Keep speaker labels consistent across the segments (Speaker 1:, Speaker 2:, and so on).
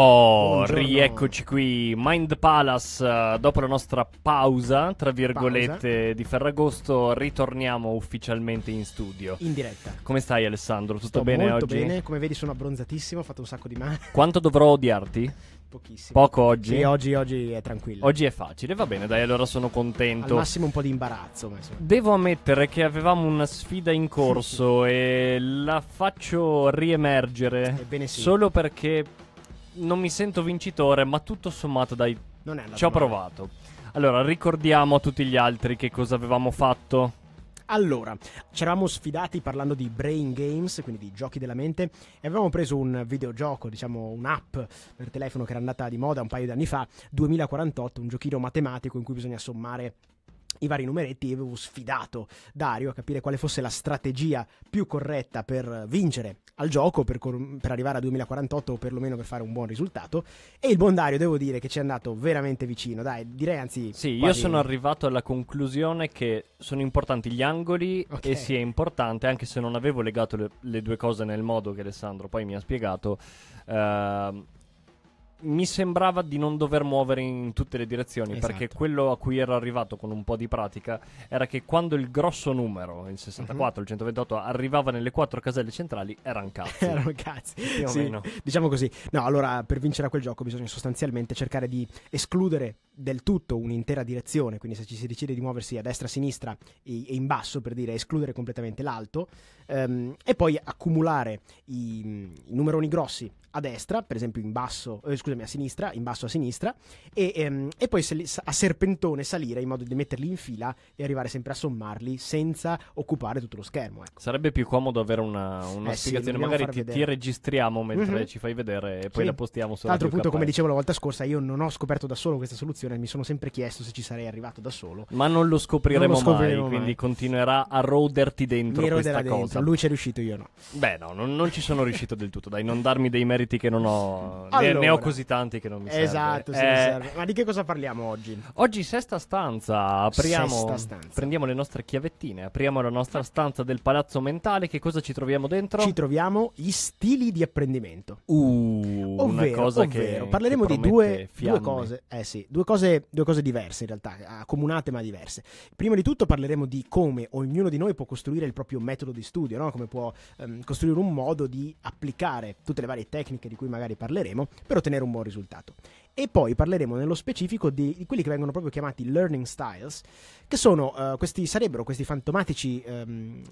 Speaker 1: Oh, Buongiorno. rieccoci qui. Mind Palace, eh, dopo la nostra pausa, tra virgolette, pausa. di Ferragosto, ritorniamo ufficialmente in studio. In diretta. Come stai Alessandro? Tutto Sto bene molto oggi? Molto bene,
Speaker 2: come vedi sono abbronzatissimo, ho fatto un sacco di male.
Speaker 1: Quanto dovrò odiarti? Pochissimo. Poco oggi? Sì, oggi, oggi, è tranquillo. Oggi è facile, va bene, dai, allora sono contento. Al massimo
Speaker 2: un po' di imbarazzo. Ma
Speaker 1: Devo ammettere che avevamo una sfida in corso e la faccio riemergere. Ebbene sì. Solo perché non mi sento vincitore, ma tutto sommato dai, non è ci ho male. provato. Allora, ricordiamo a tutti gli altri che cosa avevamo fatto. Allora,
Speaker 2: ci eravamo sfidati parlando di brain games, quindi di giochi della mente, e avevamo preso un videogioco, diciamo un'app per telefono che era andata di moda un paio di anni fa, 2048, un giochino matematico in cui bisogna sommare i vari numeretti e avevo sfidato Dario a capire quale fosse la strategia più corretta per vincere al gioco, per, per arrivare a 2048 o perlomeno per fare un buon risultato. E il buon Dario, devo dire che ci è andato veramente vicino, dai, direi anzi... Sì, quasi... io sono
Speaker 1: arrivato alla conclusione che sono importanti gli angoli okay. e sia sì, importante, anche se non avevo legato le, le, due cose nel modo che Alessandro poi mi ha spiegato, ehm, mi sembrava di non dover muovere in tutte le direzioni esatto. perché quello a cui ero arrivato con un po' di pratica era che quando il grosso numero, il 64, uh-huh. Mhm. il 128, arrivava nelle quattro caselle centrali erano cazzi.
Speaker 2: erano cazzi. Sì. Diciamo così. No, allora per vincere a quel gioco bisogna sostanzialmente cercare di escludere del tutto un'intera direzione, quindi se ci si decide di muoversi a destra, a sinistra e, e in basso per dire escludere completamente l'alto ehm, e poi accumulare i, i numeroni grossi a destra, per esempio in basso, eh, scusami, a sinistra, in basso a sinistra, e, ehm, e poi se, a serpentone salire in modo di metterli in fila e arrivare sempre a sommarli senza occupare tutto lo schermo.
Speaker 1: Ecco. Sarebbe più comodo avere una, una eh spiegazione, sì, magari ti, ti, registriamo mentre mm-hmm. ci fai vedere e poi sì. la postiamo su Altro punto, come dicevo
Speaker 2: la volta scorsa, io non ho scoperto da solo questa soluzione, mi sono sempre chiesto se ci sarei arrivato da solo. Ma non lo scopriremo, non lo scopriremo mai, mai, quindi
Speaker 1: continuerà a roderti dentro mi questa cosa. Dentro. Lui ci è riuscito, io no. Beh no, non, non ci sono riuscito del tutto, dai, non darmi dei meriti meriti che non ho. Allora, ne, ho così tanti che non mi esatto, serve. Esatto,
Speaker 2: eh, Ma di che cosa parliamo
Speaker 1: oggi? Oggi sesta stanza. Apriamo, sesta stanza. Prendiamo le nostre chiavettine, apriamo la nostra stanza del palazzo mentale. Che cosa ci troviamo dentro? Ci troviamo gli stili di apprendimento.
Speaker 2: Uh, ovvero, una cosa ovvero, che. Parleremo che di due, due, cose. Eh sì, due cose, due cose diverse in realtà, accomunate ma diverse. Prima di tutto parleremo di come ognuno di noi può costruire il proprio metodo di studio, no? come può ehm, costruire un modo di applicare tutte le varie tecniche tecniche di cui magari parleremo, per ottenere un buon risultato. E poi parleremo nello specifico di, di quelli che vengono proprio chiamati learning styles, che sono, uh, questi, sarebbero questi fantomatici um,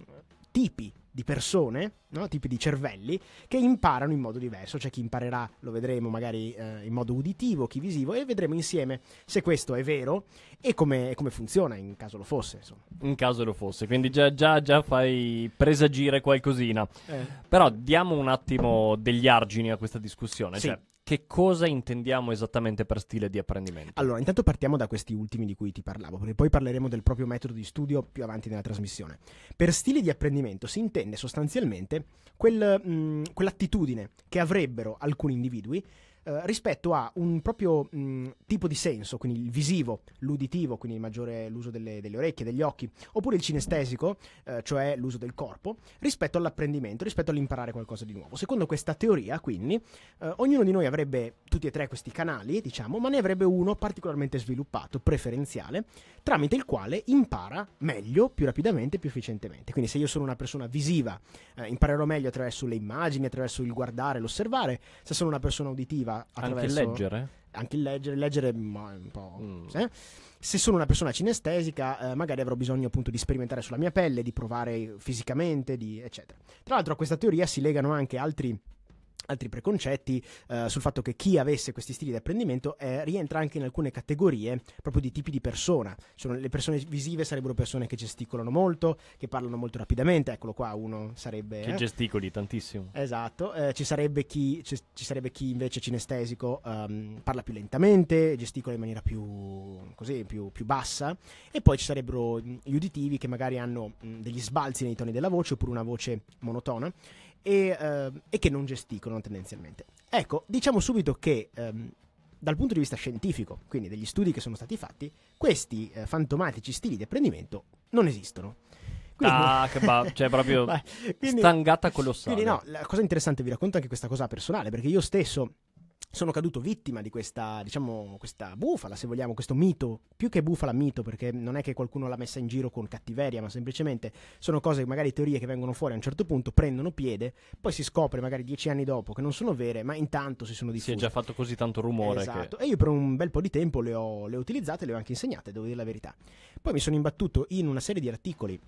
Speaker 2: tipi di persone, no? tipi di cervelli, che imparano in modo diverso. C'è chi imparerà, lo vedremo magari eh, in modo uditivo, chi visivo, e vedremo insieme se questo è vero e come, e come funziona in caso lo fosse. Insomma.
Speaker 1: In caso lo fosse, quindi già, già, già fai presagire qualcosina. Eh. Però diamo un attimo degli argini a questa discussione. Sì. Cioè, che cosa intendiamo esattamente per stile di apprendimento?
Speaker 2: Allora, intanto partiamo da questi ultimi di cui ti parlavo, perché poi parleremo del proprio metodo di studio più avanti nella trasmissione. Per stile di apprendimento si intende sostanzialmente quel, mh, mm, quell'attitudine che avrebbero alcuni individui eh, rispetto a un proprio mh, mm, tipo di senso, quindi il visivo, l'uditivo, quindi il maggiore l'uso delle, delle orecchie, degli occhi, oppure il cinestesico, eh, cioè l'uso del corpo, rispetto all'apprendimento, rispetto all'imparare qualcosa di nuovo. Secondo questa teoria, quindi, eh, ognuno di noi avrebbe tutti e tre questi canali, diciamo, ma ne avrebbe uno particolarmente sviluppato, preferenziale, tramite il quale impara meglio, più rapidamente, più efficientemente. Quindi se io sono una persona visiva, eh, imparerò meglio attraverso le immagini, attraverso il guardare, l'osservare, se sono una persona uditiva, anche leggere? Anche leggere, leggere ma un po'... Mm. Eh? Se sono una persona cinestesica, eh, magari avrò bisogno appunto di sperimentare sulla mia pelle, di provare fisicamente, di, eccetera. Tra l'altro a questa teoria si legano anche altri altri preconcetti eh, sul fatto che chi avesse questi stili di apprendimento eh, rientra anche in alcune categorie proprio di tipi di persona. Sono, le persone visive sarebbero persone che gesticolano molto, che parlano molto rapidamente, eccolo qua uno sarebbe... Che eh?
Speaker 1: gesticoli tantissimo.
Speaker 2: Esatto, eh, ci sarebbe, chi, ci, ci, sarebbe chi, invece cinestesico um, parla più lentamente, gesticola in maniera più, così, più, più, bassa e poi ci sarebbero gli uditivi che magari hanno mh, degli sbalzi nei toni della voce oppure una voce monotona e, ehm, e che non gesticolano tendenzialmente. Ecco, diciamo subito che ehm, dal punto di vista scientifico, quindi degli studi che sono stati fatti, questi eh, fantomatici stili di apprendimento non esistono. Quindi, ah, che ba- cioè proprio
Speaker 1: quindi, stangata colossale. Quindi no, la cosa
Speaker 2: interessante, vi racconto anche questa cosa personale, perché io stesso sono caduto vittima di questa, diciamo, questa bufala, se vogliamo, questo mito, più che bufala mito, perché non è che qualcuno l'ha messa in giro con cattiveria, ma semplicemente sono cose, magari teorie che vengono fuori a un certo punto, prendono piede, poi si scopre magari dieci anni dopo che non sono vere, ma intanto si sono
Speaker 1: diffuse. Si è già fatto così tanto rumore. Esatto,
Speaker 2: che... e io per un bel po' di tempo le ho, le ho utilizzate, le ho anche insegnate, devo dire la verità. Poi mi sono imbattuto in una serie di articoli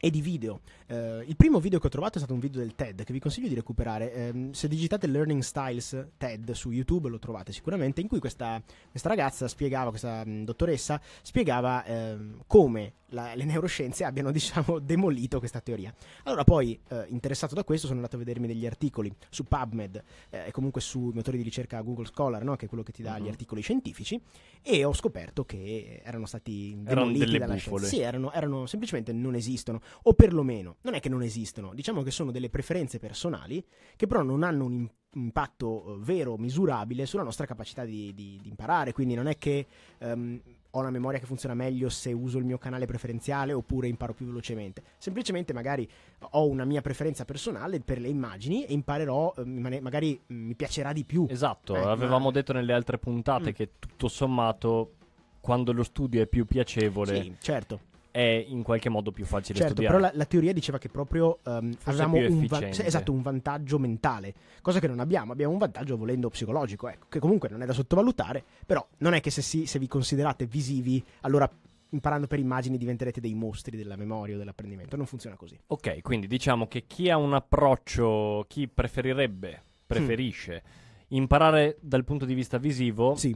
Speaker 2: e di video. Uh, il primo video che ho trovato è stato un video del TED che vi consiglio di recuperare. Um, se digitate Learning Styles TED su YouTube lo trovate sicuramente, in cui questa, questa ragazza spiegava, questa um, dottoressa spiegava um, come la, le neuroscienze abbiano, diciamo, demolito questa teoria. Allora, poi, eh, interessato da questo, sono andato a vedermi degli articoli su PubMed eh, comunque sui motori di ricerca Google Scholar, no? che è quello che ti dà uh-huh. gli mm-hmm. articoli scientifici, e ho scoperto che erano stati demoliti erano dalla bufole. scienza. Sì, erano, erano, semplicemente non esistono, o perlomeno, non è che non esistono, diciamo che sono delle preferenze personali che però non hanno un impatto impatto eh, vero, misurabile sulla nostra capacità di, di, di imparare, quindi non è che um, ho una memoria che funziona meglio se uso il mio canale preferenziale oppure imparo più velocemente. Semplicemente magari ho una mia preferenza personale per le immagini e imparerò, ehm, magari mm, mi piacerà di più. Esatto, eh, avevamo
Speaker 1: ma... detto nelle altre puntate mm. che tutto sommato quando lo studio è più piacevole. Sì, certo è in qualche modo più facile certo, studiare. Però
Speaker 2: la, la teoria diceva che proprio um, avevamo un, va- cioè, esatto, un, vantaggio mentale, cosa che non abbiamo, abbiamo un vantaggio volendo psicologico, ecco, che comunque non è da sottovalutare, però non è che se, si, se vi considerate visivi allora imparando per immagini diventerete dei mostri della memoria o dell'apprendimento. Non funziona così.
Speaker 1: Ok, quindi diciamo che chi ha un approccio, chi preferirebbe, preferisce mm. imparare dal punto di vista visivo, sì.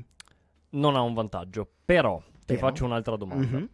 Speaker 1: non ha un vantaggio. Però Però. ti faccio un'altra domanda. Mm-hmm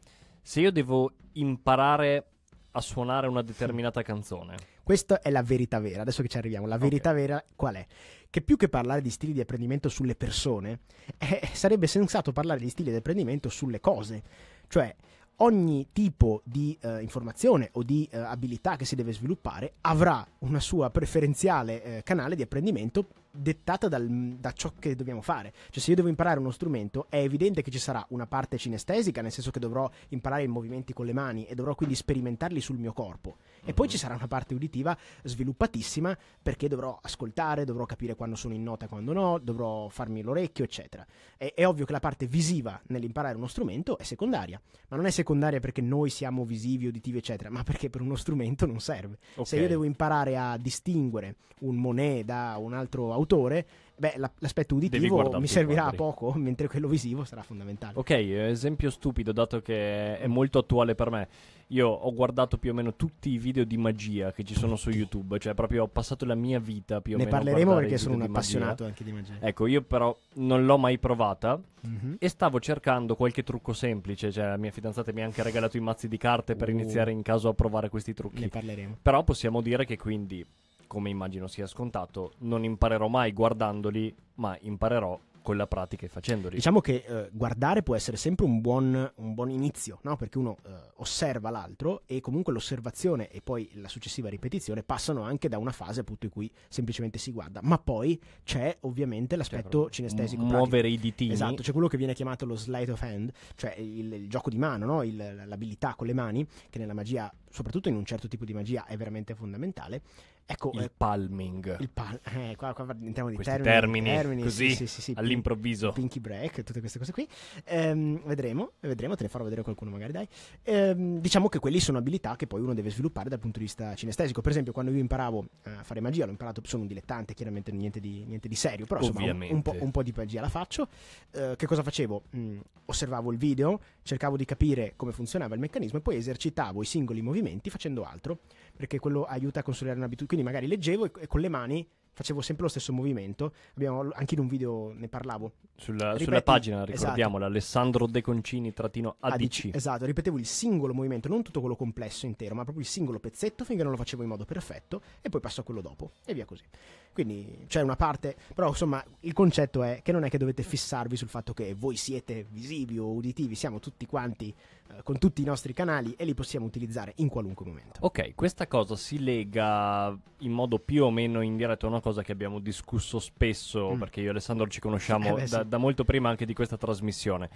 Speaker 1: se io devo imparare a suonare una determinata canzone.
Speaker 2: Questa è la verità vera, adesso che ci arriviamo, la verità okay. vera qual è? Che più che parlare di stili di apprendimento sulle persone, eh, sarebbe sensato parlare di stili di apprendimento sulle cose. Cioè, ogni tipo di eh, informazione o di eh, abilità che si deve sviluppare avrà una sua preferenziale eh, canale di apprendimento dettata dal, da ciò che dobbiamo fare. Cioè, se io devo imparare uno strumento, è evidente che ci sarà una parte cinestesica, nel senso che dovrò imparare i movimenti con le mani e dovrò quindi sperimentarli sul mio corpo. E poi ci sarà una parte uditiva sviluppatissima perché dovrò ascoltare, dovrò capire quando sono in nota e quando no, dovrò farmi l'orecchio, eccetera. È, è ovvio che la parte visiva nell'imparare uno strumento è secondaria, ma non è secondaria perché noi siamo visivi, uditivi, eccetera, ma perché per uno strumento non serve. Okay. Se io devo imparare a distinguere un Monet da un altro autore, beh, l'aspetto uditivo mi servirà a poco, mentre quello visivo sarà fondamentale.
Speaker 1: Ok, esempio stupido, dato che è molto attuale per me. Io ho guardato più o meno tutti i video di magia che ci sono su YouTube, cioè proprio ho passato la mia vita più o ne meno. Ne parleremo perché sono un appassionato magia. anche di magia. Ecco, io però non l'ho mai provata mm-hmm. e stavo cercando qualche trucco semplice, cioè la mia fidanzata mi ha anche regalato i mazzi di carte per uh. iniziare in caso a provare questi trucchi. Ne parleremo. Però possiamo dire che quindi come immagino sia scontato, non imparerò mai guardandoli, ma imparerò con la pratica e facendoli. Diciamo che
Speaker 2: eh, guardare può essere sempre un buon, un buon inizio, no? perché uno eh, osserva l'altro e comunque l'osservazione e poi la successiva ripetizione passano anche da una fase appunto in cui semplicemente si guarda, ma poi c'è ovviamente l'aspetto cioè, cinestesico. Mu- muovere
Speaker 1: i ditini. Esatto, c'è
Speaker 2: quello che viene chiamato lo sleight of hand, cioè il, il gioco di mano, no? il, l'abilità con le mani, che nella magia, soprattutto in un certo tipo di magia, è veramente fondamentale Ecco, il eh, palming. Il pal- eh, qua, qua parliamo di termini, termini, termini, così, sì, sì, sì, all'improvviso. Pinky break, tutte queste cose qui. Ehm, vedremo, vedremo, te ne farò vedere qualcuno magari, dai. Ehm, diciamo che quelli sono abilità che poi uno deve sviluppare dal punto di vista cinestesico. Per esempio, quando io imparavo eh, a fare magia, l'ho imparato, sono un dilettante, chiaramente niente di, niente di serio, però insomma, un, un, po', un, po', di magia la faccio. Ehm, che cosa facevo? Mm, osservavo il video, cercavo di capire come funzionava il meccanismo e poi esercitavo i singoli movimenti facendo altro perché quello aiuta a consolidare un'abitudine. Quindi magari leggevo e, e con le mani facevo sempre lo stesso movimento. Abbiamo, anche in un video ne parlavo.
Speaker 1: Sulla, Ripeti, sulla pagina, esatto. ricordiamola, esatto. Alessandro De Concini-ADC.
Speaker 2: Esatto, ripetevo il singolo movimento, non tutto quello complesso intero, ma proprio il singolo pezzetto finché non lo facevo in modo perfetto e poi passo a quello dopo e via così. Quindi c'è una parte, però insomma il concetto è che non è che dovete fissarvi sul fatto che voi siete visivi o uditivi, siamo tutti quanti eh, con tutti i nostri canali e li possiamo utilizzare in qualunque momento.
Speaker 1: Ok, questa cosa si lega in modo più o meno indiretto a una cosa che abbiamo discusso spesso, mm. perché io e Alessandro ci conosciamo eh beh, da, da molto prima anche di questa trasmissione,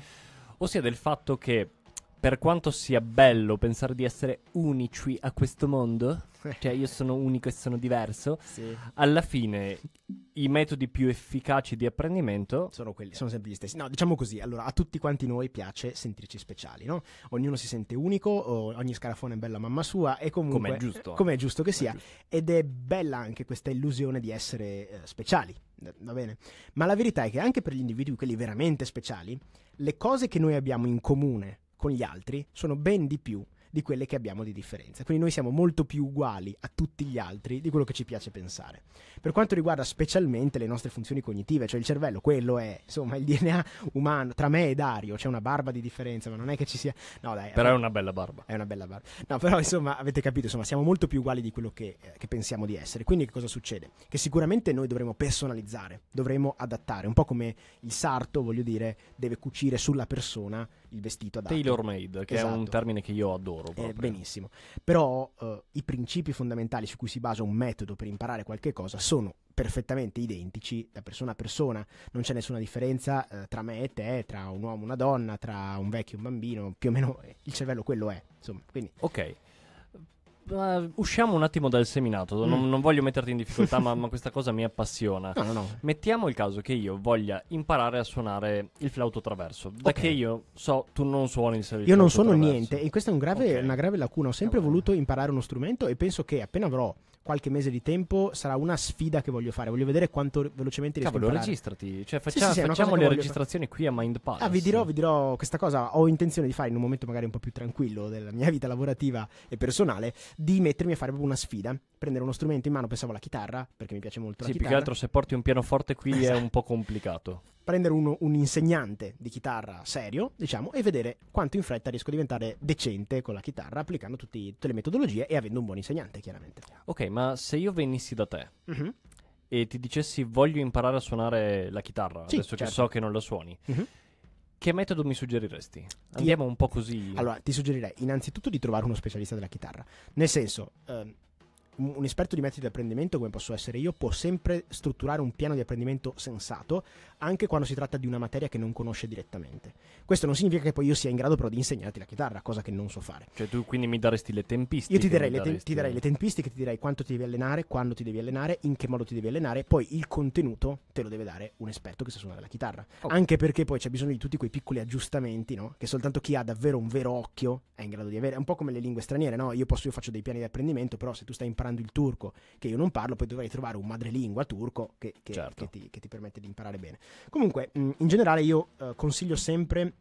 Speaker 1: ossia del fatto che per quanto sia bello pensare di essere unici a questo mondo, cioè io sono unico e sono diverso, sì. alla fine i metodi più efficaci di apprendimento sono quelli, sono sempre gli stessi. No, diciamo così, allora a tutti quanti
Speaker 2: noi piace sentirci speciali, no? Ognuno si sente unico, ogni scarafone è bella mamma sua e comunque... Come è giusto. Come è giusto che sia. È giusto. Ed è bella anche questa illusione di essere eh, speciali, va bene? Ma la verità è che anche per gli individui, quelli veramente speciali, le cose che noi abbiamo in comune con gli altri sono ben di più di quelle che abbiamo di differenza. Quindi noi siamo molto più uguali a tutti gli altri di quello che ci piace pensare. Per quanto riguarda specialmente le nostre funzioni cognitive, cioè il cervello, quello è insomma il DNA umano. Tra me e Dario c'è una barba di differenza, ma non è che ci sia. No, dai. Però è una bella barba. È una bella barba. No, però insomma avete capito, insomma siamo molto più uguali di quello che, eh, che pensiamo di essere. Quindi che cosa succede? Che sicuramente noi dovremo personalizzare, dovremo adattare, un po' come il sarto, voglio dire, deve cucire sulla persona il vestito adatto. Tailor made, che esatto. è un esatto. termine che io adoro. Eh, benissimo. Però eh, i principi fondamentali su cui si basa un metodo per imparare qualche cosa sono perfettamente identici da persona a persona, non c'è nessuna differenza eh, tra me e te, tra un uomo e una donna, tra un vecchio e un bambino, più o meno eh, il cervello quello è, insomma, quindi...
Speaker 1: Ok uh, usciamo un attimo dal seminato. Non, mm. non voglio metterti in difficoltà, ma, ma, questa cosa mi appassiona. No, no, no. Mettiamo il caso che io voglia imparare a suonare il flauto traverso. Da okay. che io so, tu non suoni il flauto Io non suono traverso.
Speaker 2: niente, e questa è un grave, okay. una grave lacuna. Ho sempre okay. voluto imparare uno strumento e penso che appena avrò qualche mese di tempo sarà una sfida che voglio fare. Voglio vedere quanto velocemente riesco Cavolo, a imparare.
Speaker 1: registrati. Cioè, faccia, sì, sì, sì, facciamo le registrazioni fare. qui a Mind Palace.
Speaker 2: Ah, vi dirò, vi dirò, questa cosa. Ho intenzione di fare in un momento magari un po' più tranquillo della mia vita lavorativa e personale, di mettermi a fare proprio una sfida. Prendere uno strumento in mano, pensavo alla chitarra, perché mi piace molto sì, la chitarra. Sì, più che altro
Speaker 1: se porti un pianoforte qui esatto. è un po' complicato
Speaker 2: prendere uno, un insegnante di chitarra serio, diciamo, e vedere quanto in fretta riesco a diventare decente con la chitarra, applicando tutti, tutte le metodologie e
Speaker 1: avendo un buon insegnante, chiaramente. Ok, ma se io venissi da te mm-hmm. e ti dicessi voglio imparare a suonare la chitarra, sì, adesso certo. che so che non la suoni. Mm-hmm. Che metodo mi suggeriresti? Andiamo ti... un po' così.
Speaker 2: Allora, ti suggerirei innanzitutto di trovare uno specialista della chitarra. Nel senso, ehm, un, esperto di metodi di apprendimento come posso essere io può sempre strutturare un piano di apprendimento sensato anche quando si tratta di una materia che non conosce direttamente. Questo non significa che poi io sia in grado però di insegnarti la chitarra, cosa che non so fare.
Speaker 1: Cioè tu quindi mi daresti le tempistiche? Io ti darei, le, te- ti darei le
Speaker 2: tempistiche, ti direi quanto ti devi allenare, quando ti devi allenare, in che modo ti devi allenare, poi il contenuto te lo deve dare un esperto che sa suonare la chitarra. Okay. Oh. Anche perché poi c'è bisogno di tutti quei piccoli aggiustamenti, no? Che soltanto chi ha davvero un vero occhio è in grado di avere. È un po' come le lingue straniere, no? Io posso, io faccio dei piani di apprendimento, però se tu stai imparando imparando il turco, che io non parlo, poi dovrei trovare un madrelingua turco che, che, certo. che, ti, che ti, permette di imparare bene. Comunque, mm, in generale io eh, consiglio sempre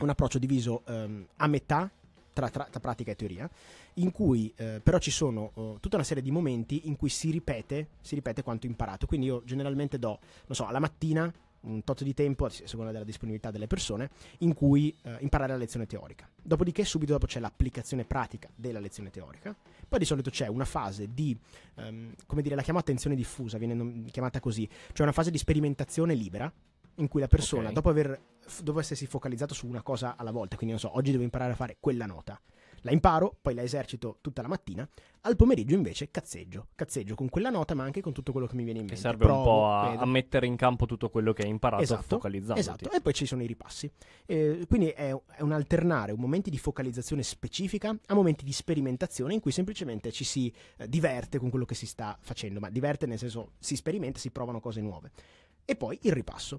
Speaker 2: un approccio diviso ehm, a metà tra, tra, tra, pratica e teoria, in cui eh, però ci sono eh, tutta una serie di momenti in cui si ripete, si ripete quanto imparato. Quindi io generalmente do, non so, alla mattina un tot di tempo, a seconda della disponibilità delle persone, in cui eh, imparare la lezione teorica. Dopodiché subito dopo c'è l'applicazione pratica della lezione teorica, poi di solito c'è una fase di, ehm, come dire, la chiamo attenzione diffusa, viene chiamata così, cioè una fase di sperimentazione libera, in cui la persona, okay. dopo, aver, dopo essersi focalizzato su una cosa alla volta, quindi non so, oggi devo imparare a fare quella nota, la imparo, poi la esercito tutta la mattina, al pomeriggio invece cazzeggio, cazzeggio con quella nota ma anche con tutto quello che mi viene in mente. Che serve Provo, un po' a, a,
Speaker 1: mettere in campo tutto quello che hai imparato esatto, focalizzando. Esatto,
Speaker 2: e poi ci sono i ripassi. Eh, quindi è, è, un alternare un momenti di focalizzazione specifica a momenti di sperimentazione in cui semplicemente ci si eh, diverte con quello che si sta facendo, ma diverte nel senso si sperimenta, si provano cose nuove.
Speaker 1: E poi il ripasso.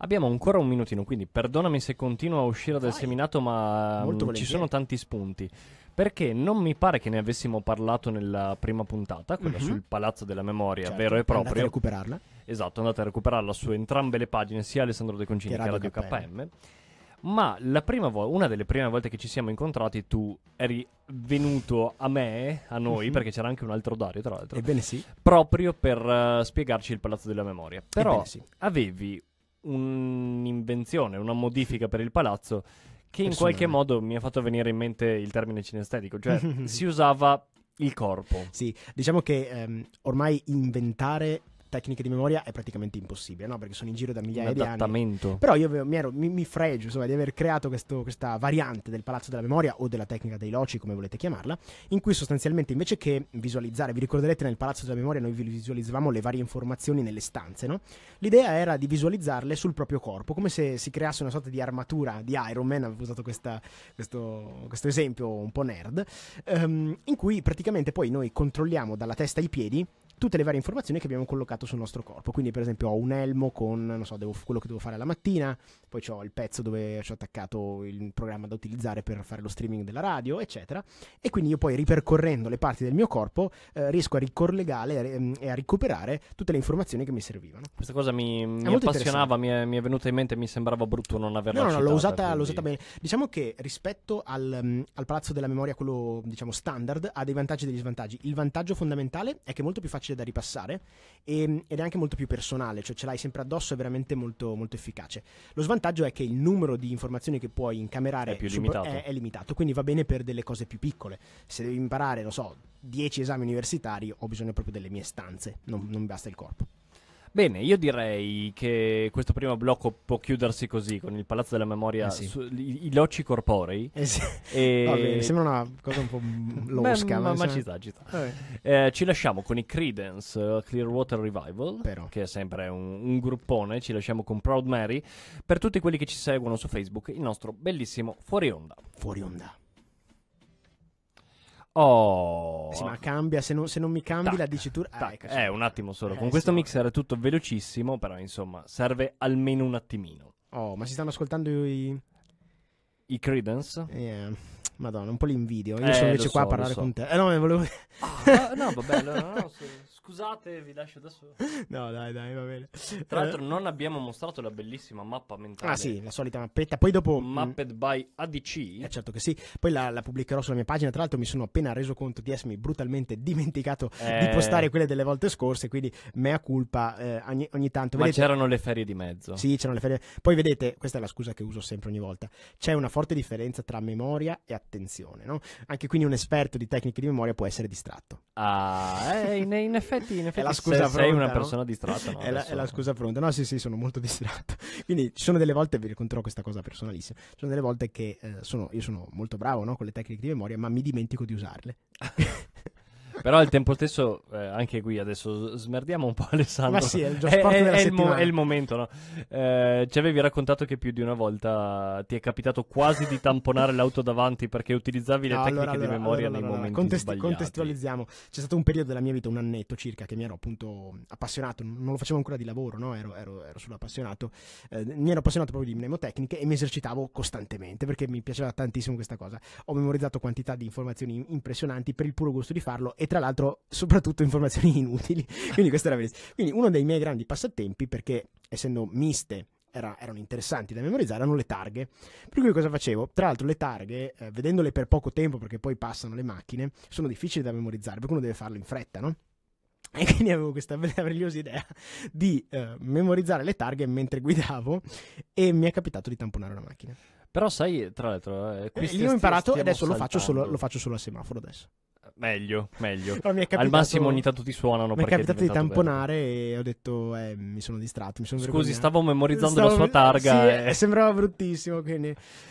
Speaker 1: Abbiamo ancora un minutino, quindi perdonami se continuo a uscire dal Vai. seminato, ma mh, mm, ci sono tanti spunti. Perché non mi pare che ne avessimo parlato nella prima puntata, quella mm-hmm. sul Palazzo della Memoria, certo. vero e proprio. Andate a recuperarla. Esatto, andate a recuperarla su entrambe le pagine, sia Alessandro De Concini che, che Radio KM. KM ma vo- una delle prime volte che ci siamo incontrati tu eri venuto a me, a noi, mm-hmm. perché c'era anche un altro Dario tra l'altro. Ebbene sì. Proprio per uh, spiegarci il Palazzo della Memoria. Però sì. avevi un'invenzione, una modifica per il palazzo che in qualche modo mi ha fatto venire in mente il termine cinestetico, cioè si usava il corpo. Sì,
Speaker 2: diciamo che ehm, ormai inventare tecniche di memoria è praticamente impossibile, no? Perché sono in giro da migliaia di anni. Però io mi, ero, mi, mi fregio, insomma, di aver creato questo, questa variante del palazzo della memoria o della tecnica dei loci, come volete chiamarla, in cui sostanzialmente invece che visualizzare, vi ricorderete nel palazzo della memoria noi visualizzavamo le varie informazioni nelle stanze, no? L'idea era di visualizzarle sul proprio corpo, come se si creasse una sorta di armatura di Iron Man, avevo usato questa, questo, questo, esempio un po' nerd, um, in cui praticamente poi noi controlliamo dalla testa ai piedi tutte le varie informazioni che abbiamo collocato sul nostro corpo. Quindi, per esempio, ho un elmo con non so, devo, quello che devo fare la mattina, poi ho il pezzo dove ci ho attaccato il programma da utilizzare per fare lo streaming della radio, eccetera. E quindi io poi ripercorrendo le parti del mio corpo eh, riesco a ricollegare eh, mm, e a recuperare tutte le informazioni che mi servivano.
Speaker 1: Questa cosa mi, mi appassionava, mi è, mi è, venuta in mente, mi sembrava brutto non averla. No, no, no l'ho, usata, quindi... l'ho usata
Speaker 2: bene. Diciamo che rispetto al, mm, al palazzo della memoria, quello diciamo standard, ha dei vantaggi e degli svantaggi. Il vantaggio fondamentale è che è molto più facile facile da ripassare e, ehm, ed è anche molto più personale, cioè ce l'hai sempre addosso, è veramente molto, molto efficace. Lo svantaggio è che il numero di informazioni che puoi incamerare è, limitato. È, è limitato, quindi va bene per delle cose più piccole. Se devi imparare, non so, 10 esami universitari, ho bisogno proprio delle mie stanze, non, non mi basta il corpo.
Speaker 1: Bene, io direi che questo primo blocco può chiudersi così, con il Palazzo della Memoria, eh sì. su, i, i, loci corporei. Eh sì. e... Vabbè, sembra
Speaker 2: una cosa un po' losca. Beh, ma, ma ci sta, ci sta.
Speaker 1: Eh, ci lasciamo con i Credence uh, eh, Clearwater Revival, Però. che è sempre un, un, gruppone, ci lasciamo con Proud Mary. Per tutti quelli che ci seguono su Facebook, il nostro bellissimo Fuori Onda. Fuori Onda. Oh. Sì, ma
Speaker 2: cambia, se non, se non mi cambi tac, la dicitura... Ah, ecco, eh,
Speaker 1: un attimo solo. Eh, Con sì, questo mix era tutto velocissimo, però insomma, serve almeno un attimino. Oh, ma si stanno ascoltando i... I Credence? Yeah. Madonna, un po' l'invidio. Io eh, sono invece qua a parlare so. con te. Eh no, volevo... Oh, ah, no, no, vabbè, no, no, no, Scusate, vi lascio da solo. No, dai, dai, va bene. Tra l'altro, eh. non abbiamo mostrato la bellissima mappa mentale. Ah, sì, la solita
Speaker 2: mappetta. Poi dopo. Mm, Mapped by ADC. Eh, certo che sì. Poi la, la pubblicherò sulla mia pagina. Tra l'altro, mi sono appena reso conto di essermi brutalmente dimenticato eh... di postare quelle delle volte scorse. Quindi, mea culpa eh, ogni, ogni, tanto. Ma vedete... c'erano
Speaker 1: le ferie di mezzo. Sì, c'erano le
Speaker 2: ferie. Poi vedete, questa è la scusa che uso sempre ogni volta. C'è una forte differenza tra memoria e attenzione, no? Anche quindi, un esperto di tecniche di memoria può essere
Speaker 1: distratto. Ah, eh, in, in effetti. fettine, fettine. È la scusa Se, pronta, sei una no? persona distratta. No, è, la, è, la, scusa
Speaker 2: pronta. No, sì, sì, sono molto distratto. Quindi ci sono delle volte, vi racconterò questa cosa personalissima, ci sono delle volte che eh, sono, io sono molto bravo no, con le tecniche di memoria, ma mi dimentico di usarle.
Speaker 1: Però al tempo stesso, eh, anche qui adesso smerdiamo un po' Alessandro. Ma sì, è il, è, è, è il, mo- il momento, no? eh, ci avevi raccontato che più di una volta ti è capitato quasi di tamponare l'auto davanti perché utilizzavi le no, tecniche allora, di allora, memoria allora, nei momenti contesti-
Speaker 2: Contestualizziamo. C'è stato un periodo della mia vita, un annetto circa, che mi ero appunto appassionato. Non lo facevo ancora di lavoro, no? Ero, ero, ero solo appassionato. Eh, mi ero appassionato proprio di mnemotecniche e mi esercitavo costantemente perché mi piaceva tantissimo questa cosa. Ho memorizzato quantità di informazioni impressionanti per il puro gusto di farlo e tra l'altro soprattutto informazioni inutili. Quindi questa era bellissima. Quindi uno dei miei grandi passatempi, perché essendo miste era, erano interessanti da memorizzare, erano le targhe. Per cui cosa facevo? Tra l'altro le targhe, eh, vedendole per poco tempo perché poi passano le macchine, sono difficili da memorizzare, perché uno deve farlo in fretta, no? E quindi avevo questa meravigliosa idea di eh, memorizzare le targhe mentre guidavo e mi è capitato di tamponare una macchina.
Speaker 1: Però sai, tra l'altro, eh, qui eh, io ho imparato e adesso lo faccio, solo,
Speaker 2: lo faccio, solo, a semaforo adesso.
Speaker 1: Meglio, meglio. capitato... Al massimo ogni tanto ti suonano. Mi è capitato di tamponare
Speaker 2: bello. e ho detto, eh, mi sono
Speaker 1: distratto. Mi sono Scusi, stavo memorizzando stavo... la sua targa. Sì, e... Eh, sembrava bruttissimo, quindi...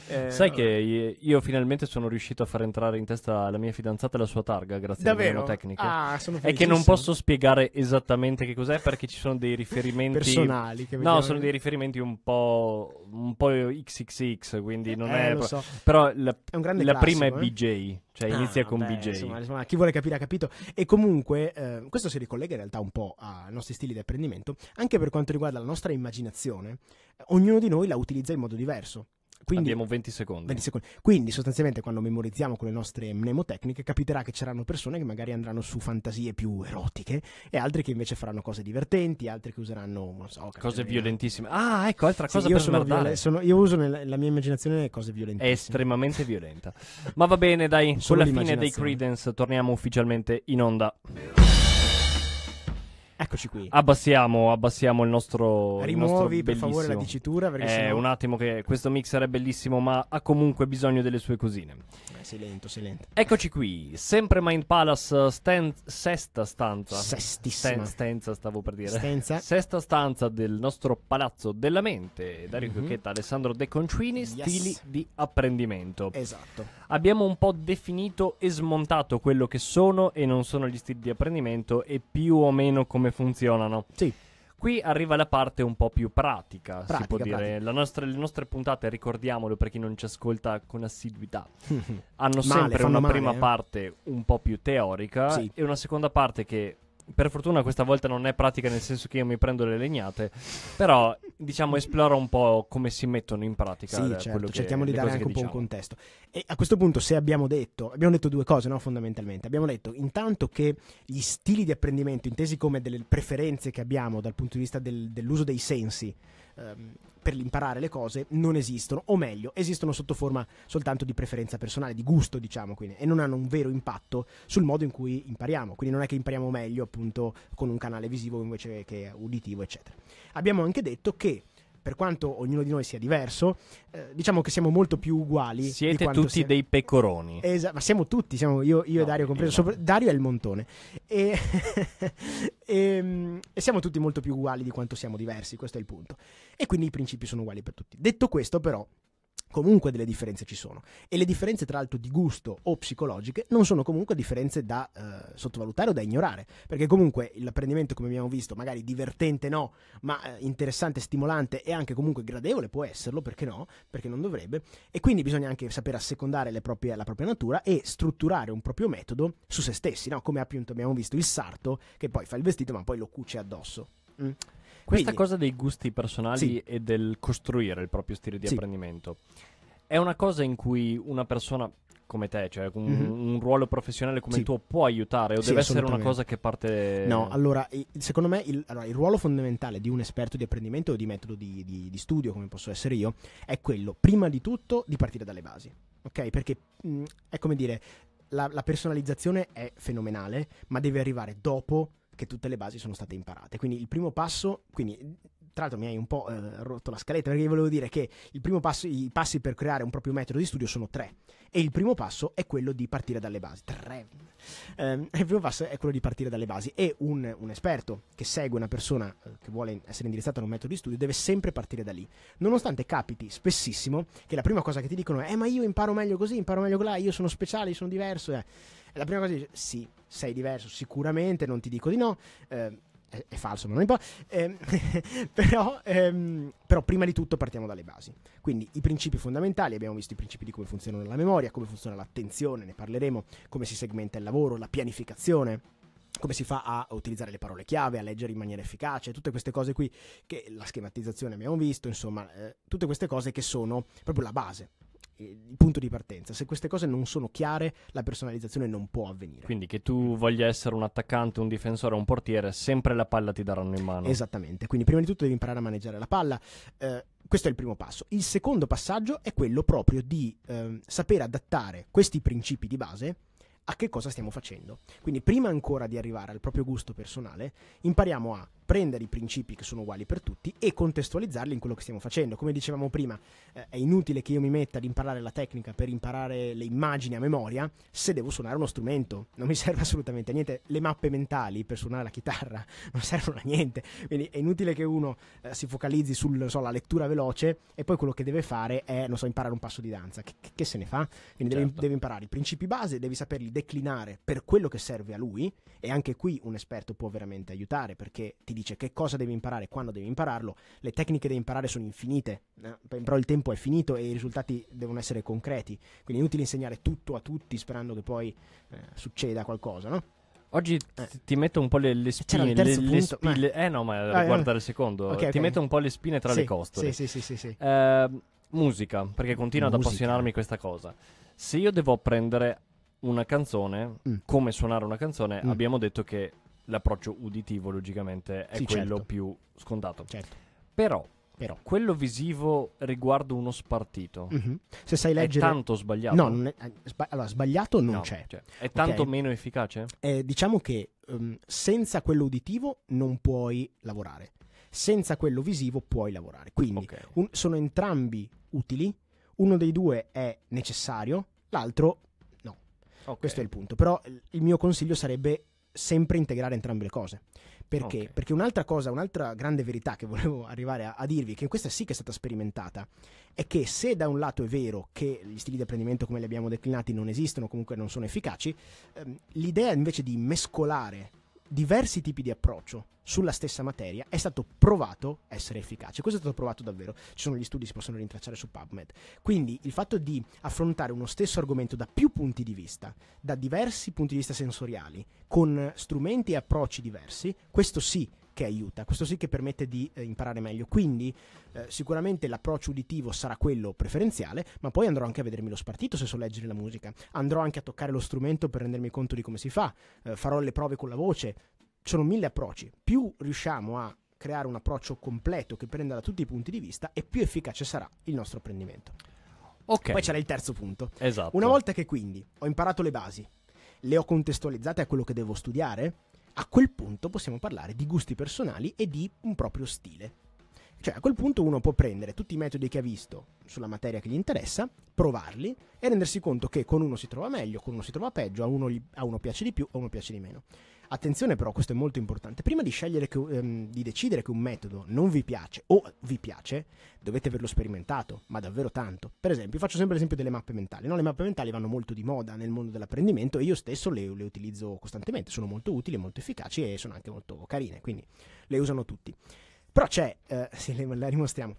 Speaker 1: Eh, Sai vabbè. che io finalmente sono riuscito a far entrare in testa la mia fidanzata e la sua targa grazie Davvero? alle tecniche. Ah, sono È che non posso spiegare esattamente che cos'è perché ci sono dei riferimenti... Personali. no, sono dei riferimenti un po'... un po' XXX, quindi non eh, è... So. Però la, è la prima è eh. BJ. Cioè inizia ah, con vabbè, BJ. Insomma,
Speaker 2: insomma, chi vuole capire ha capito. E comunque eh, questo si ricollega in realtà un po' ai nostri stili di apprendimento, anche per quanto riguarda la nostra immaginazione. Ognuno di noi la utilizza in modo diverso.
Speaker 1: Quindi, Abbiamo 20 secondi. 20
Speaker 2: secondi. Quindi sostanzialmente quando memorizziamo con le nostre mnemotecniche capiterà che c'erano persone che magari andranno su fantasie più erotiche e altre che invece faranno cose divertenti, altre che useranno non so,
Speaker 1: cose violentissime. Ah, ecco, altra cosa sì, io, sono viol-
Speaker 2: sono, io uso nella mia immaginazione cose violentissime. È
Speaker 1: estremamente violenta. Ma va bene, dai, Solo sulla fine dei Credence torniamo ufficialmente in onda. Eccoci qui. Abbassiamo, abbassiamo il nostro. Rimuovi il nostro per favore la dicitura. eh, sennò... un attimo, che questo mixer è bellissimo, ma ha comunque bisogno delle sue cosine.
Speaker 2: Eh, sei lento, sei lento.
Speaker 1: Eccoci qui, sempre Mind Palace, sten- sesta stanza. Sestissima. Sten- stenza, stavo per dire. Stenza. Sesta stanza del nostro palazzo della mente. Dario mm-hmm. Cocchetta, Alessandro De Concini, yes. stili di apprendimento. Esatto. Abbiamo un po' definito e smontato quello che sono e non sono gli stili di apprendimento e più o meno come come funzionano. Sì. Qui arriva la parte un po' più pratica, pratica si può dire. Nostra, le nostre puntate, ricordiamolo per chi non ci ascolta con assiduità, hanno male, sempre una male, prima eh? parte un po' più teorica sì. e una seconda parte che per fortuna questa volta non è pratica nel senso che io mi prendo le legnate, però diciamo esploro un po' come si mettono in pratica. Sì, eh, certo, che, cerchiamo di dare anche un diciamo. po' un contesto.
Speaker 2: E a questo punto se abbiamo detto, abbiamo detto due cose no, fondamentalmente, abbiamo detto intanto che gli stili di apprendimento intesi come delle preferenze che abbiamo dal punto di vista del, dell'uso dei sensi, ehm, per imparare le cose non esistono, o meglio, esistono sotto forma soltanto di preferenza personale, di gusto, diciamo, quindi, e non hanno un vero impatto sul modo in cui impariamo. Quindi non è che impariamo meglio appunto con un canale visivo invece che uditivo, eccetera. Abbiamo anche detto che per quanto ognuno di noi sia diverso, eh, diciamo che siamo molto più uguali. Siete tutti siamo.
Speaker 1: dei pecoroni.
Speaker 2: Esatto, ma siamo tutti, siamo io, io no, e Dario compreso. Sopra- Dario è il montone. E, e, ehm, e siamo tutti molto più uguali di quanto siamo diversi, questo è il punto. E quindi i principi sono uguali per tutti. Detto questo, però, Comunque delle differenze ci sono e le differenze tra l'altro di gusto o psicologiche non sono comunque differenze da eh, sottovalutare o da ignorare, perché comunque l'apprendimento come abbiamo visto, magari divertente no, ma eh, interessante, stimolante e anche comunque gradevole può esserlo, perché no? Perché non dovrebbe e quindi bisogna anche sapere assecondare proprie, la propria natura e strutturare un proprio metodo su se stessi, no? Come appunto abbiamo visto il sarto che poi fa il vestito ma poi lo cuce addosso.
Speaker 1: Mm. Questa Quindi, cosa dei gusti personali sì. e del costruire il proprio stile di sì. apprendimento è una cosa in cui una persona come te, cioè un, mm-hmm. un ruolo professionale come sì. il tuo può aiutare o sì, deve essere una cosa che parte... No, allora,
Speaker 2: secondo me il, allora, il, ruolo fondamentale di un esperto di apprendimento o di metodo di, di, di, studio, come posso essere io, è quello, prima di tutto, di partire dalle basi. Ok? Perché mh, mm, è come dire, la, la personalizzazione è fenomenale, ma deve arrivare dopo che tutte le basi sono state imparate. Quindi il primo passo, quindi tra l'altro mi hai un po' eh, rotto la scaletta perché volevo dire che passo, i passi per creare un proprio metodo di studio sono tre. E il primo passo è quello di partire dalle basi. Tre. Um, il primo passo è quello di partire dalle basi. E un, un esperto che segue una persona eh, che vuole essere indirizzata a un metodo di studio deve sempre partire da lì. Nonostante capiti spessissimo che la prima cosa che ti dicono è: Eh, ma io imparo meglio così, imparo meglio là, io sono speciale, io sono diverso. Eh. La prima cosa che dice: Sì, sei diverso, sicuramente, non ti dico di no. Eh, è, è falso, ma non importa. Eh, però, ehm, però, prima di tutto partiamo dalle basi. Quindi i principi fondamentali, abbiamo visto i principi di come funziona la memoria, come funziona l'attenzione, ne parleremo, come si segmenta il lavoro, la pianificazione, come si fa a utilizzare le parole chiave, a leggere in maniera efficace, tutte queste cose qui che la schematizzazione abbiamo visto, insomma, eh, tutte queste cose che sono proprio la base il punto di partenza. Se queste cose non sono chiare, la personalizzazione non può avvenire.
Speaker 1: Quindi che tu voglia essere un attaccante, un difensore, un portiere, sempre la palla ti daranno in mano.
Speaker 2: Esattamente, quindi prima di tutto devi imparare a maneggiare la palla. Eh, questo è il primo passo. Il secondo passaggio è quello proprio di eh, sapere adattare questi principi di base a che cosa stiamo facendo. Quindi prima ancora di arrivare al proprio gusto personale, impariamo a prendere i principi che sono uguali per tutti e contestualizzarli in quello che stiamo facendo. Come dicevamo prima, eh, è inutile che io mi metta ad imparare la tecnica per imparare le immagini a memoria se devo suonare uno strumento. Non mi serve assolutamente a niente. Le mappe mentali per suonare la chitarra non servono a niente. Quindi è inutile che uno eh, si focalizzi sulla so, lettura veloce e poi quello che deve fare è, non so, imparare un passo di danza. Che, che se ne fa? Quindi certo. deve, deve imparare i principi base, devi saperli declinare per quello che serve a lui e anche qui un esperto può veramente aiutare perché ti dice che cosa devi imparare, quando devi impararlo, le tecniche da imparare sono infinite, eh? però il tempo è finito e i risultati devono essere concreti, quindi è inutile insegnare tutto a tutti sperando che poi eh, succeda qualcosa, no?
Speaker 1: Oggi eh. ti, ti metto un po' le, le eh, spine. Le, le spine eh. eh no, ma ah, guarda il secondo. Okay, ti metto un po' le spine tra sì, le costole. Sì, sì, sì. sì, sì. Uh, musica, perché continua musica. ad appassionarmi questa cosa. Se io devo apprendere una canzone, mm. come suonare una canzone, mm. abbiamo detto che l'approccio uditivo logicamente è sì, quello certo. più scontato. Certo. Però, Però, quello visivo riguardo uno spartito mm-hmm. se sai leggere... è tanto sbagliato. No, non è, eh, sba- allora, sbagliato non no, c'è. Cioè, è tanto okay. meno efficace? Eh,
Speaker 2: diciamo che um, senza quello uditivo non puoi lavorare. Senza quello visivo puoi lavorare. Quindi okay. un, sono entrambi utili. Uno dei due è necessario, l'altro Okay. Questo è il punto. Però il mio consiglio sarebbe sempre integrare entrambe le cose. Perché? Okay. Perché un'altra cosa, un'altra grande verità che volevo arrivare a, a, dirvi, che questa sì che è stata sperimentata, è che se da un lato è vero che gli stili di apprendimento come li abbiamo declinati non esistono, comunque non sono efficaci, ehm, l'idea invece di mescolare diversi tipi di approccio sulla stessa materia è stato provato essere efficace. Questo è stato provato davvero, ci sono gli studi che si possono rintracciare su PubMed. Quindi il fatto di affrontare uno stesso argomento da più punti di vista, da diversi punti di vista sensoriali, con strumenti e approcci diversi, questo sì che aiuta. Questo sì che permette di eh, imparare meglio. Quindi eh, sicuramente l'approccio uditivo sarà quello preferenziale, ma poi andrò anche a vedermi lo spartito se so leggere la musica. Andrò anche a toccare lo strumento per rendermi conto di come si fa. Eh, farò le prove con la voce. Ci sono mille approcci. Più riusciamo a creare un approccio completo che prenda da tutti i punti di vista e più efficace sarà il nostro apprendimento. Okay. Poi c'era il terzo punto. Esatto. Una volta che quindi ho imparato le basi, le ho contestualizzate a quello che devo studiare, a quel punto possiamo parlare di gusti personali e di un proprio stile. Cioè a quel punto uno può prendere tutti i metodi che ha visto sulla materia che gli interessa, provarli e rendersi conto che con uno si trova meglio, con uno si trova peggio, a uno, gli, a uno piace di più, a uno piace di meno. Attenzione però, questo è molto importante, prima di scegliere, che, ehm, di decidere che un metodo non vi piace o vi piace, dovete averlo sperimentato, ma davvero tanto. Per esempio, faccio sempre l'esempio delle mappe mentali, no? le mappe mentali vanno molto di moda nel mondo dell'apprendimento e io stesso le, le utilizzo costantemente, sono molto utili, molto efficaci e sono anche molto carine, quindi le usano tutti. Però c'è, eh, sì, la rimostriamo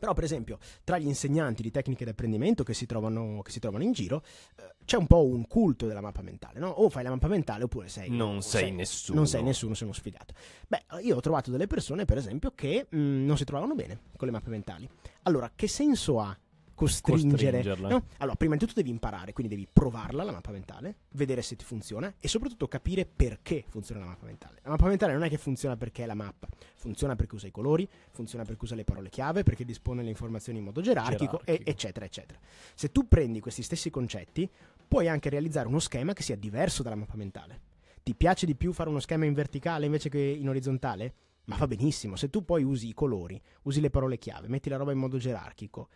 Speaker 2: però, per esempio, tra gli insegnanti di tecniche di apprendimento che si trovano, che si trovano in giro, eh, c'è un po' un culto della mappa mentale, no? O fai la mappa mentale oppure sei... Non sei, sei nessuno. Non sei nessuno, sei uno sfigato. Beh, io ho trovato delle persone, per esempio, che mh, mm, non si trovavano bene con le mappe mentali. Allora, che senso ha costringere. No? Allora, prima di tutto devi imparare, quindi devi provarla la mappa mentale, vedere se ti funziona e soprattutto capire perché funziona la mappa mentale. La mappa mentale non è che funziona perché è la mappa, funziona perché usa i colori, funziona perché usa le parole chiave, perché dispone le informazioni in modo gerarchico, gerarchico. E, eccetera, eccetera. Se tu prendi questi stessi concetti, puoi anche realizzare uno schema che sia diverso dalla mappa mentale. Ti piace di più fare uno schema in verticale invece che in orizzontale? Ma va benissimo, se tu poi usi i colori, usi le parole chiave, metti la roba in modo gerarchico,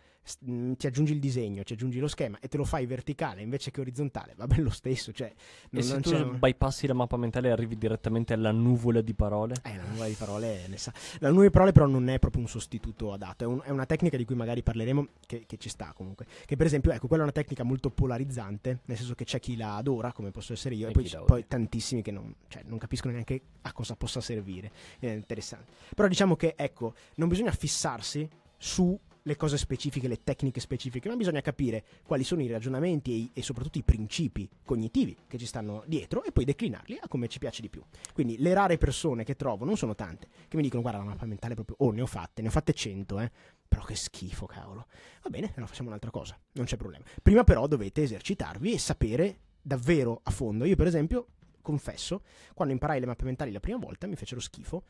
Speaker 2: Mm, ti aggiungi il disegno, ci aggiungi lo schema e te lo fai verticale invece che orizzontale, va bene lo stesso. Cioè, non, e non se tu
Speaker 1: bypassi la mappa
Speaker 2: mentale e arrivi direttamente alla nuvola di parole? Eh, la nuvola di parole ne sa. La nuvola di parole però non è proprio un sostituto adatto, è, un, è una tecnica di cui magari parleremo che, che, ci sta comunque. Che per esempio, ecco, quella è una tecnica molto polarizzante, nel senso che c'è chi la adora, come posso essere io, e, e poi, poi, tantissimi che non, cioè, non, capiscono neanche a cosa possa servire. È interessante. Però diciamo che, ecco, non bisogna fissarsi su le cose specifiche, le tecniche specifiche, ma bisogna capire quali sono i ragionamenti e, i, e, soprattutto i principi cognitivi che ci stanno dietro e poi declinarli a come ci piace di più. Quindi le rare persone che trovo, non sono tante, che mi dicono guarda la mappa mentale proprio, oh ne ho fatte, ne ho fatte 100, eh. Però che schifo, cavolo. Va bene, allora facciamo un'altra cosa, non c'è problema. Prima però dovete esercitarvi e sapere davvero a fondo. Io per esempio, confesso, quando imparai le mappe mentali la prima volta mi fecero schifo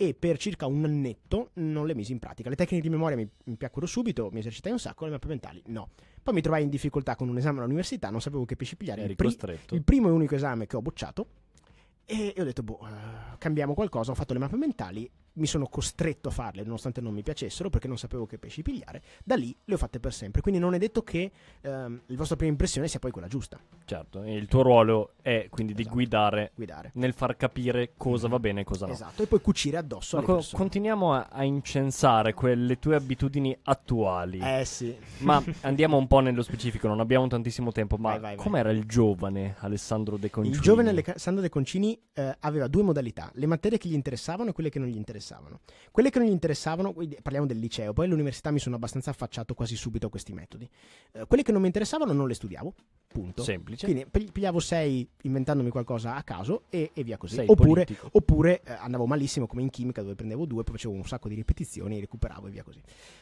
Speaker 2: e per circa un annetto non le misi in pratica. Le tecniche di memoria mi, mi piacquero subito, mi esercitai un sacco, le mappe mentali no. Poi mi trovai in difficoltà con un esame all'università, non sapevo che pesci pigliare. Eri il, pri- il primo e unico esame che ho bocciato. E ho detto, boh, eh, cambiamo qualcosa. Ho fatto le mappe mentali mi sono costretto a farle, nonostante non mi piacessero, perché non sapevo che pesci pigliare, da lì le ho fatte per sempre. Quindi non è detto che ehm, la vostra prima impressione sia poi quella giusta.
Speaker 1: Certo, e il tuo ruolo è quindi esatto. di guidare, guidare, nel far capire cosa mm-hmm. va bene e cosa no. Esatto,
Speaker 2: e poi cucire addosso Ma alle co-
Speaker 1: persone. Continuiamo a, a, incensare quelle tue abitudini attuali. Eh sì. Ma andiamo un po' nello specifico, non abbiamo tantissimo tempo, ma vai, vai, vai. com'era il giovane Alessandro De Concini? Il giovane
Speaker 2: Alessandro De Concini eh, aveva due modalità, le materie che gli interessavano e quelle che non gli interessavano interessavano. Quelle che non gli interessavano, parliamo del liceo, poi all'università mi sono abbastanza affacciato quasi subito a questi metodi. Eh, quelle che non mi interessavano non le studiavo,
Speaker 1: punto. Semplice. Quindi
Speaker 2: pigliavo sei inventandomi qualcosa a caso e, e via così. Sei oppure, oppure eh, andavo malissimo come in chimica dove prendevo due, poi facevo un sacco di ripetizioni, recuperavo e via così.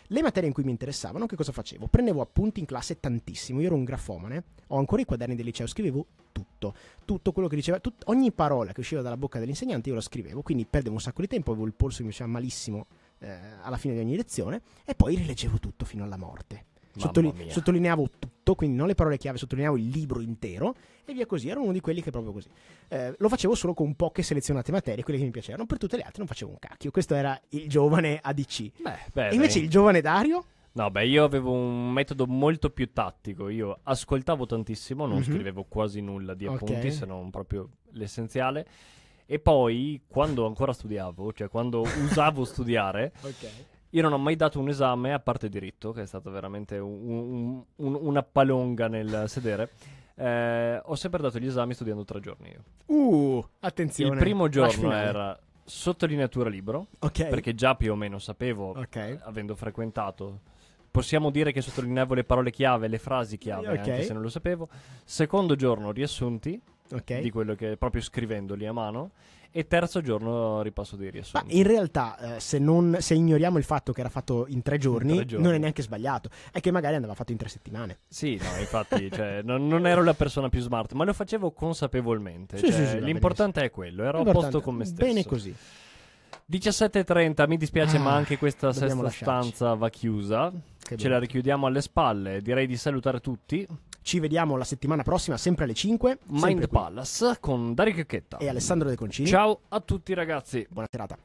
Speaker 2: Le materie in cui mi interessavano, che cosa facevo? Prendevo appunti in classe tantissimo, io ero un grafomane, ho ancora i quaderni del liceo, scrivevo tutto. Tutto quello che diceva, tut- ogni parola che usciva dalla bocca dell'insegnante io la scrivevo, quindi perdevo un sacco di tempo, avevo il polso che mi faceva malissimo eh, alla fine di ogni lezione e poi rileggevo tutto fino alla morte. Sottoli- sottolineavo tutto, quindi non le parole chiave, sottolineavo il libro intero e via così. Ero uno di quelli che proprio così. Eh, lo facevo solo con poche selezionate materie, quelle che mi piacevano, per tutte le altre non facevo un cacchio. Questo era il giovane ADC.
Speaker 1: Beh, beh, e invece dai. il
Speaker 2: giovane Dario
Speaker 1: No, beh, io avevo un metodo molto più tattico. Io ascoltavo tantissimo, non mm-hmm. scrivevo quasi nulla di appunti, okay. se non proprio l'essenziale. E poi, quando ancora studiavo, cioè quando usavo studiare, okay. io non ho mai dato un esame, a parte diritto, che è stato veramente un, un, un, una palonga nel sedere. Eh, ho sempre dato gli esami studiando tre giorni io. Uh, attenzione. Il primo giorno era sottolineatura libro, okay. perché già più o meno sapevo, okay. avendo frequentato. Possiamo dire che sottolineavo le parole chiave, le frasi chiave, okay. anche se non lo sapevo. Secondo giorno, riassunti okay. di quello che proprio scrivendoli a mano e terzo giorno ripasso dei riassunti. Ma
Speaker 2: in realtà, eh, se, non, se, ignoriamo il fatto che era fatto in tre, giorni, in tre giorni, non è neanche sbagliato. È che magari andava fatto in tre
Speaker 1: settimane. Sì, no, infatti, cioè, non, non, ero la persona più smart, ma lo facevo consapevolmente. Sì, cioè, sì, sì, l'importante è quello, ero a posto con me stesso. Bene così. 17.30, mi dispiace, ah, ma anche questa sesta lasciarci. stanza va chiusa. Che Ce bello. la richiudiamo alle spalle. Direi di salutare tutti. Ci vediamo la settimana prossima, sempre alle 5. Mind Palace con Dario Chicchetta e Alessandro De Concini. Ciao a tutti ragazzi. Buona serata.